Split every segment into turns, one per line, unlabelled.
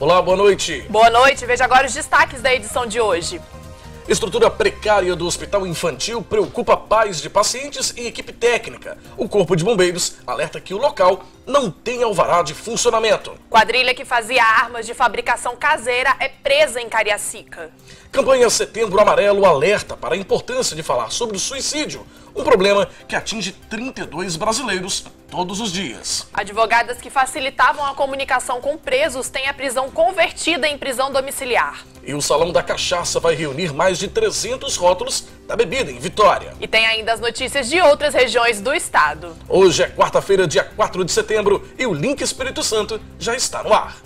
Olá, boa noite. Boa noite. Veja agora os destaques da edição de hoje. Estrutura precária do hospital infantil preocupa pais de pacientes e equipe técnica. O Corpo de Bombeiros alerta que o local não tem alvará de funcionamento.
Quadrilha que fazia armas de fabricação caseira é presa em Cariacica.
Campanha Setembro Amarelo alerta para a importância de falar sobre o suicídio. Um problema que atinge 32 brasileiros todos os dias.
Advogadas que facilitavam a comunicação com presos têm a prisão convertida em prisão domiciliar.
E o Salão da Cachaça vai reunir mais de 300 rótulos da bebida em Vitória.
E tem ainda as notícias de outras regiões do
estado. Hoje é quarta-feira, dia 4 de setembro, e o Link Espírito Santo já está no ar.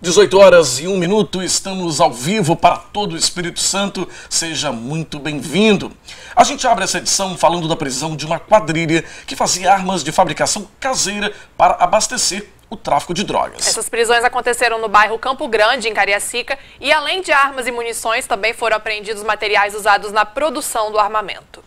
18 horas e 1 minuto, estamos ao vivo para todo o Espírito Santo, seja muito bem-vindo. A gente abre essa edição falando da prisão de uma quadrilha que fazia armas de fabricação caseira para abastecer o tráfico de drogas. Essas
prisões aconteceram no bairro Campo Grande, em Cariacica, e além de armas e munições, também foram apreendidos materiais usados na produção do armamento.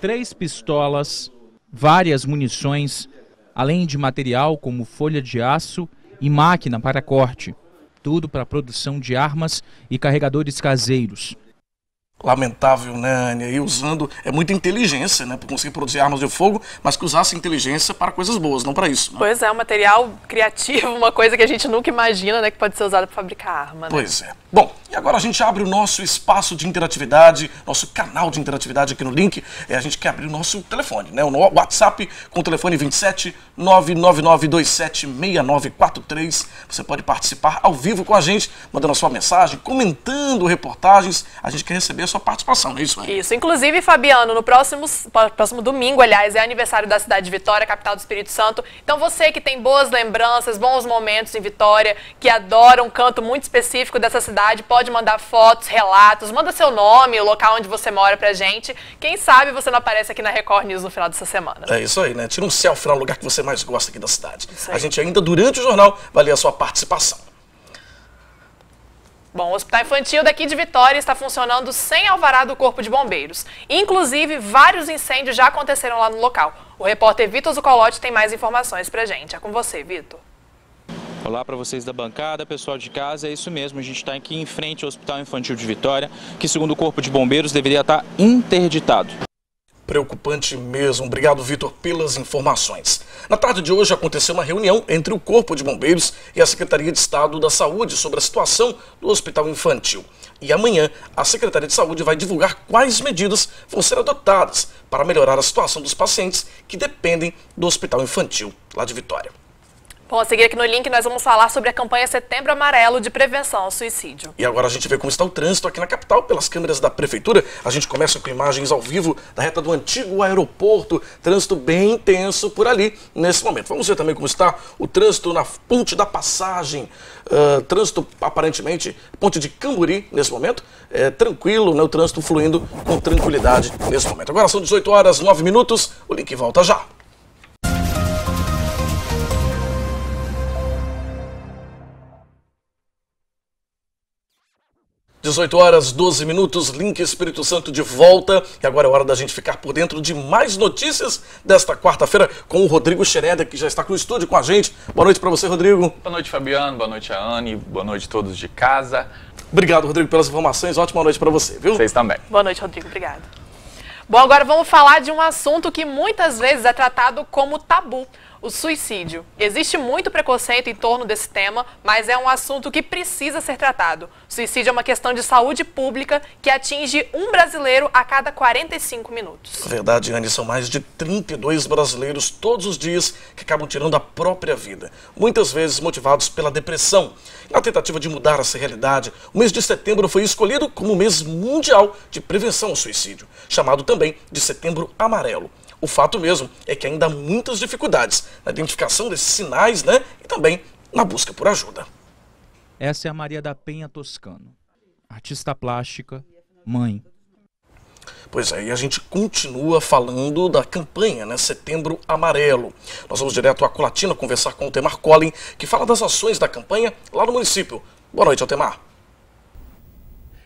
Três pistolas, várias munições, além de material como folha de aço e máquina para corte, tudo para produção de armas e carregadores caseiros lamentável Nânia,
né, e usando é muita inteligência, né, para conseguir produzir armas de fogo, mas que usasse inteligência para coisas boas, não para isso. Né? Pois
é, um material criativo, uma coisa que a gente nunca imagina, né, que pode ser usada para fabricar arma. Né? Pois é.
Bom, e agora a gente abre o nosso espaço de interatividade, nosso canal de interatividade aqui no link. É, a gente quer abrir o nosso telefone, né, o WhatsApp com o telefone 27 999276943. Você pode participar ao vivo com a gente, mandando a sua mensagem, comentando reportagens. A gente quer receber a sua participação, não é isso, Isso.
Inclusive, Fabiano, no próximo, próximo domingo, aliás, é aniversário da cidade de Vitória, capital do Espírito Santo. Então, você que tem boas lembranças, bons momentos em Vitória, que adora um canto muito específico dessa cidade, pode mandar fotos, relatos, manda seu nome, o local onde você mora pra gente. Quem sabe você não aparece aqui na Record News no final dessa semana. É isso
aí, né? Tira um selfie no lugar que você mais gosta aqui da cidade. A gente ainda, durante o jornal, vai ler a sua participação.
Bom, o Hospital Infantil daqui de Vitória está funcionando sem alvará do Corpo de Bombeiros. Inclusive, vários incêndios já aconteceram lá no local. O repórter Vitor Zucolotti tem mais informações pra gente. É com você, Vitor.
Olá para vocês da bancada, pessoal de casa, é isso mesmo, a gente está aqui em frente ao Hospital Infantil de Vitória, que segundo o Corpo de Bombeiros deveria estar tá interditado
preocupante mesmo. Obrigado,
Vitor, pelas informações.
Na tarde de hoje aconteceu uma reunião entre o Corpo de Bombeiros e a Secretaria de Estado da Saúde sobre a situação do Hospital Infantil. E amanhã, a Secretaria de Saúde vai divulgar quais medidas vão ser adotadas para melhorar a situação dos pacientes que dependem do Hospital Infantil lá de Vitória.
Bom, a seguir aqui no link nós vamos falar sobre a campanha Setembro Amarelo de Prevenção ao Suicídio.
E agora a gente vê como está o trânsito aqui na capital pelas câmeras da Prefeitura. A gente começa com imagens ao vivo da reta do antigo aeroporto. Trânsito bem intenso por ali nesse momento. Vamos ver também como está o trânsito na Ponte da Passagem. Uh, trânsito, aparentemente, Ponte de Camburi nesse momento. É, tranquilo, né? o trânsito fluindo com tranquilidade nesse momento. Agora são 18 horas, 9 minutos. O link volta já. 18 horas, 12 minutos, Link Espírito Santo de volta. E agora é hora da gente ficar por dentro de mais notícias desta quarta-feira com o Rodrigo Xereda, que já está no estúdio com a gente. Boa noite para você, Rodrigo.
Boa noite, Fabiano. Boa noite, Anne. Boa noite a todos
de casa. Obrigado, Rodrigo, pelas informações. Ótima noite para você, viu? Vocês também.
Boa noite, Rodrigo. Obrigado. Bom, agora vamos falar de um assunto que muitas vezes é tratado como tabu o suicídio. Existe muito preconceito em torno desse tema, mas é um assunto que precisa ser tratado. O suicídio é uma questão de saúde pública que atinge um brasileiro a cada 45 minutos.
É verdade, Anne, são mais de 32 brasileiros todos os dias que acabam tirando a própria vida, muitas vezes motivados pela depressão. Na tentativa de mudar essa realidade, o mês de setembro foi escolhido como mês mundial de prevenção ao suicídio, chamado também de Setembro Amarelo. O fato mesmo é que ainda há muitas dificuldades na identificação desses sinais né, e também na busca por ajuda.
Essa é a Maria da Penha Toscano, artista plástica, mãe.
Pois é, e a gente continua falando da campanha, né? Setembro Amarelo. Nós vamos direto a Colatina conversar com o Temar Collin, que fala das ações da campanha lá no município. Boa noite, Altemar.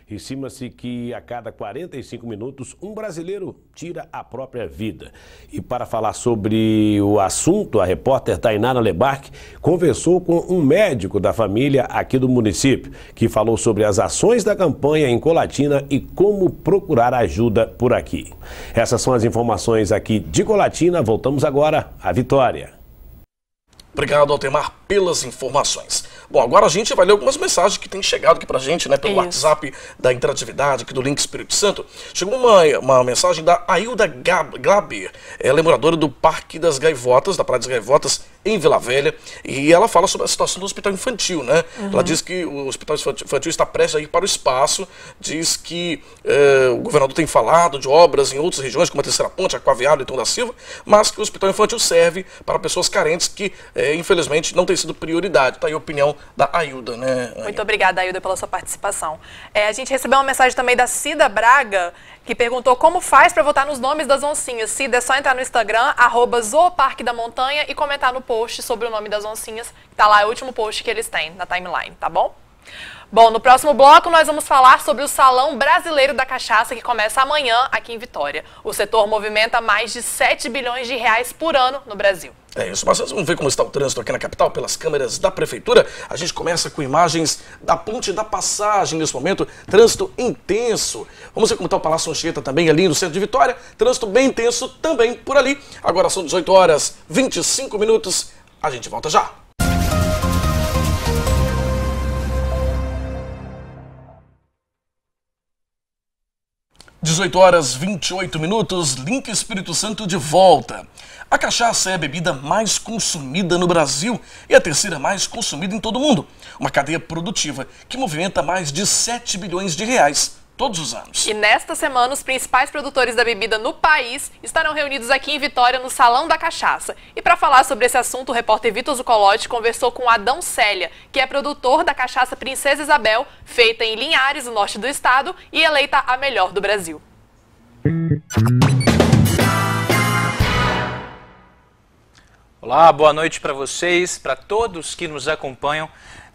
Estima-se que a cada 45 minutos um brasileiro tira a própria vida. E para falar sobre o assunto, a repórter Tainara Lebarque conversou com um médico da família aqui do município, que falou sobre as ações da campanha em Colatina e como procurar ajuda por aqui. Essas são as informações aqui de Colatina. Voltamos agora à Vitória. Obrigado, Altemar pelas informações. Bom, agora a gente vai ler algumas mensagens que têm chegado aqui para a gente, né, pelo Isso. WhatsApp da interatividade, aqui do Link Espírito Santo. Chegou uma, uma mensagem da Ailda Glaber, ela é moradora do Parque das Gaivotas, da Praia das Gaivotas, em Vila Velha, e ela fala sobre a situação do hospital infantil, né? Uhum. Ela diz que o hospital infantil está prestes a ir para o espaço, diz que eh, o governador tem falado de obras em outras regiões, como a Terceira Ponte, a Aquaviário e Tom da Silva, mas que o hospital infantil serve para pessoas carentes que, eh, infelizmente, não têm ter sido prioridade. Está aí a opinião da Ailda, né? Ailda? Muito
obrigada, Ailda, pela sua participação. É, a gente recebeu uma mensagem também da Cida Braga, que perguntou como faz para votar nos nomes das oncinhas. Cida, é só entrar no Instagram, arroba Zooparque da Montanha e comentar no post sobre o nome das oncinhas. Tá lá, é o último post que eles têm na timeline, tá bom? Bom, no próximo bloco nós vamos falar sobre o Salão Brasileiro da Cachaça que começa amanhã aqui em Vitória. O setor movimenta mais de 7 bilhões de reais por ano no Brasil.
É isso,
mas vamos ver como está o trânsito aqui na capital pelas câmeras da prefeitura. A gente começa com imagens da ponte da passagem nesse momento, trânsito intenso. Vamos ver como está o Palácio Anchieta também ali no centro de Vitória, trânsito bem intenso também por ali. Agora são 18 horas 25 minutos, a gente volta já. 18 horas 28 minutos, Link Espírito Santo de volta. A cachaça é a bebida mais consumida no Brasil e a terceira mais consumida em todo o mundo. Uma cadeia produtiva que movimenta mais de 7 bilhões de reais todos os anos.
E nesta semana, os principais produtores da bebida no país estarão reunidos aqui em Vitória, no Salão da Cachaça. E para falar sobre esse assunto, o repórter Vitor Zucolotti conversou com Adão Célia, que é produtor da cachaça Princesa Isabel, feita em Linhares, no norte do estado, e eleita a melhor do Brasil.
Olá, boa noite para vocês, para todos que nos acompanham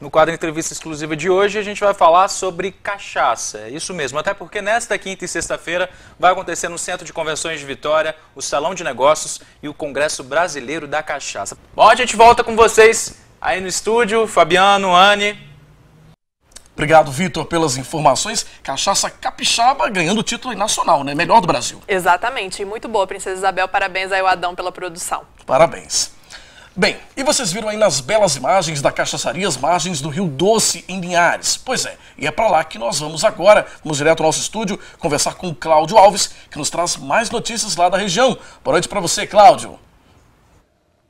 no quadro Entrevista Exclusiva de hoje, a gente vai falar sobre cachaça. É isso mesmo, até porque nesta quinta e sexta-feira vai acontecer no Centro de Convenções de Vitória, o Salão de Negócios e o Congresso Brasileiro da Cachaça. Bom, a gente volta com vocês aí no estúdio, Fabiano, Anne.
Obrigado, Vitor, pelas informações. Cachaça capixaba ganhando o título nacional, né? Melhor do Brasil.
Exatamente. E muito boa, Princesa Isabel. Parabéns aí ao Adão pela produção.
Parabéns. Bem, e vocês viram aí nas belas imagens da cachaçaria as margens do Rio Doce, em Linhares. Pois é, e é para lá que nós vamos agora. Vamos direto ao nosso estúdio conversar com o Cláudio Alves, que nos traz mais notícias lá da região. Boa noite para você, Cláudio.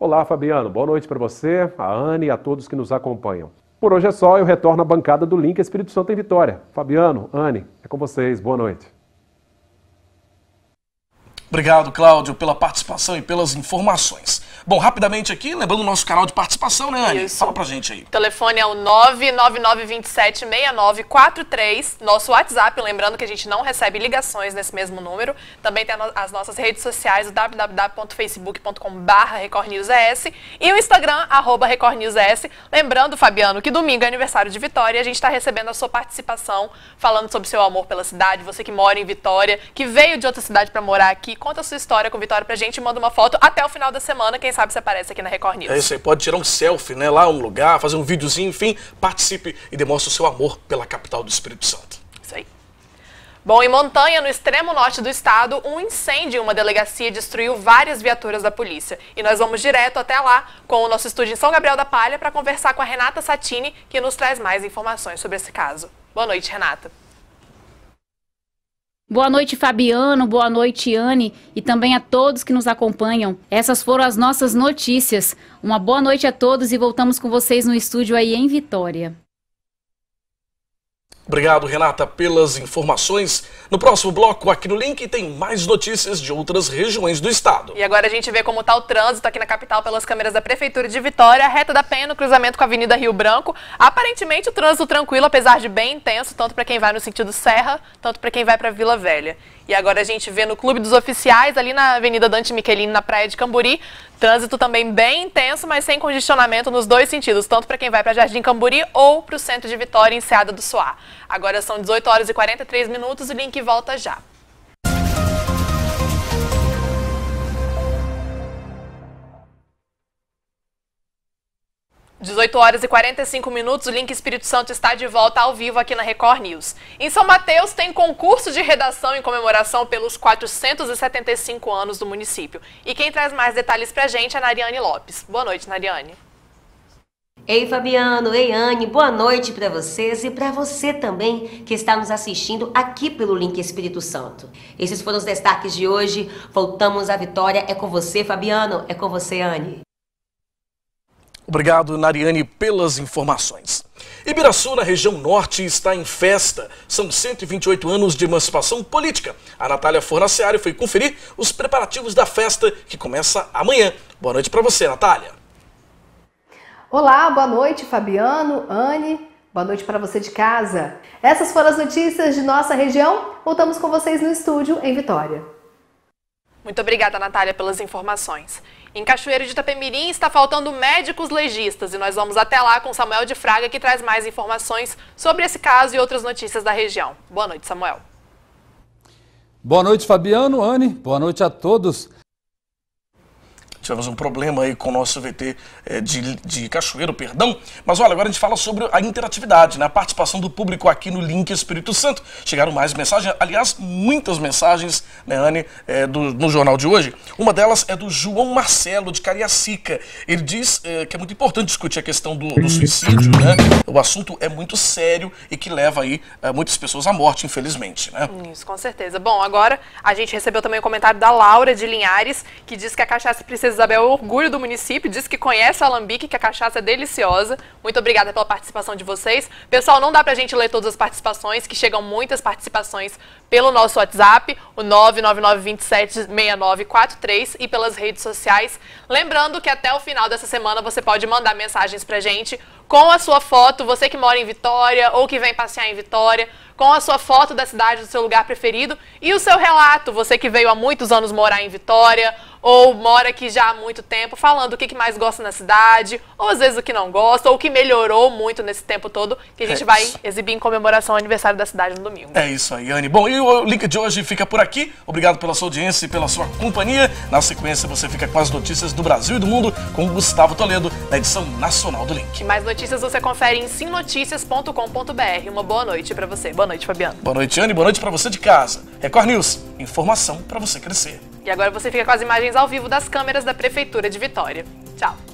Olá, Fabiano. Boa noite para você, a Anne e a todos que nos acompanham. Por hoje é só, eu retorno à bancada do Link Espírito Santo em Vitória. Fabiano, Anne, é com vocês. Boa noite.
Obrigado, Cláudio, pela participação e pelas informações. Bom, rapidamente aqui, lembrando o nosso canal de participação, né, Anne? Fala pra gente aí. O
telefone é o 999276943, nosso WhatsApp, lembrando que a gente não recebe ligações nesse mesmo número. Também tem as nossas redes sociais, o www.facebook.com.br e o Instagram, arroba Lembrando, Fabiano, que domingo é aniversário de Vitória a gente está recebendo a sua participação, falando sobre seu amor pela cidade, você que mora em Vitória, que veio de outra cidade para morar aqui, Conta a sua história com o Vitória pra gente, manda uma foto até o final da semana, quem sabe você aparece aqui na Record News. É isso
aí, pode tirar um selfie, né, lá um lugar, fazer um videozinho, enfim, participe e demonstre o seu amor pela capital do Espírito Santo. Isso aí.
Bom, em Montanha, no extremo norte do estado, um incêndio em uma delegacia destruiu várias viaturas da polícia. E nós vamos direto até lá com o nosso estúdio em São Gabriel da Palha para conversar com a Renata Satini, que nos traz mais informações sobre esse caso. Boa noite, Renata.
Boa noite, Fabiano. Boa noite, Anne. E também a todos que nos acompanham. Essas foram as nossas notícias. Uma boa noite a todos e voltamos com vocês no estúdio aí em Vitória.
Obrigado, Renata, pelas informações. No próximo bloco, aqui no Link, tem mais notícias de outras regiões do estado.
E agora a gente vê como está o trânsito aqui na capital pelas câmeras da Prefeitura de Vitória, reta da Penha, no cruzamento com a Avenida Rio Branco. Aparentemente, o trânsito tranquilo, apesar de bem intenso, tanto para quem vai no sentido Serra, tanto para quem vai para Vila Velha. E agora a gente vê no Clube dos Oficiais, ali na Avenida Dante Michelini, na Praia de Camburi, Trânsito também bem intenso, mas sem congestionamento nos dois sentidos, tanto para quem vai para Jardim Camburi ou para o centro de Vitória, em Seada do Soar. Agora são 18 horas e 43 minutos, o link volta já. 18 horas e 45 minutos, o Link Espírito Santo está de volta ao vivo aqui na Record News. Em São Mateus tem concurso de redação em comemoração pelos 475 anos do município. E quem traz mais detalhes pra gente é a Nariane Lopes. Boa
noite, Nariane. Ei Fabiano, ei Anne, boa noite para vocês e para você também que está nos assistindo aqui pelo Link Espírito Santo. Esses foram os destaques de hoje. Voltamos à vitória. É com você, Fabiano, é com você, Anne. Obrigado, Nariane, pelas informações. Ibiraçu, na região norte, está em festa. São 128 anos de emancipação política. A Natália Fornaciari foi conferir os preparativos da festa, que começa amanhã. Boa noite para você, Natália.
Olá, boa noite, Fabiano, Anne. Boa noite para você de casa. Essas foram as notícias de nossa região. Voltamos com vocês no estúdio em Vitória. Muito obrigada, Natália, pelas informações. Em Cachoeiro de Itapemirim está faltando médicos legistas e nós vamos até lá com Samuel de Fraga que traz mais informações sobre esse caso e outras notícias da região. Boa noite, Samuel.
Boa noite, Fabiano, Anne. Boa noite a todos tivemos um problema aí com o nosso VT é, eh, de, de Cachoeiro, perdão. Mas olha, agora a gente fala sobre a interatividade, né? a participação do público aqui no Link Espírito Santo. Chegaram mais mensagens, aliás, muitas mensagens, né, Anne, é, do, no jornal de hoje. Uma delas é do João Marcelo, de Cariacica. Ele diz é, que é muito importante discutir a questão do, do suicídio, né? O assunto é muito sério e que leva aí muitas pessoas à morte, infelizmente, né? Isso,
com certeza. Bom, agora a gente recebeu também o comentário da Laura de Linhares, que diz que a cachaça precisa Isabel é orgulho do município, diz que conhece o Alambique, que a cachaça é deliciosa. Muito obrigada pela participação de vocês. Pessoal, não dá pra gente ler todas as participações, que chegam muitas participações pelo nosso WhatsApp, o 999276943 e pelas redes sociais. Lembrando que até o final dessa semana você pode mandar mensagens pra gente com a sua foto, você que mora em Vitória ou que vem passear em Vitória, com a sua foto da cidade, do seu lugar preferido e o seu relato, você que veio há muitos anos morar em Vitória ou mora aqui já há muito tempo, falando o que, mais gosta na cidade, ou às vezes o que não gosta, ou o que melhorou muito nesse tempo todo, que a gente é vai exibir em comemoração ao aniversário da cidade no domingo.
É isso aí, Anne. Bom, e o link de hoje fica por aqui. Obrigado pela sua audiência e pela sua companhia. Na sequência, você fica com as notícias do Brasil e do mundo com Gustavo Toledo, da edição nacional do Link.
Mais notícias notícias você confere em simnoticias.com.br. Uma boa noite para você. Boa noite, Fabiano.
Boa noite, Anne. Boa noite para você de casa. Record News, informação para você crescer.
E agora você fica com as imagens ao vivo das câmeras da Prefeitura de Vitória. Tchau.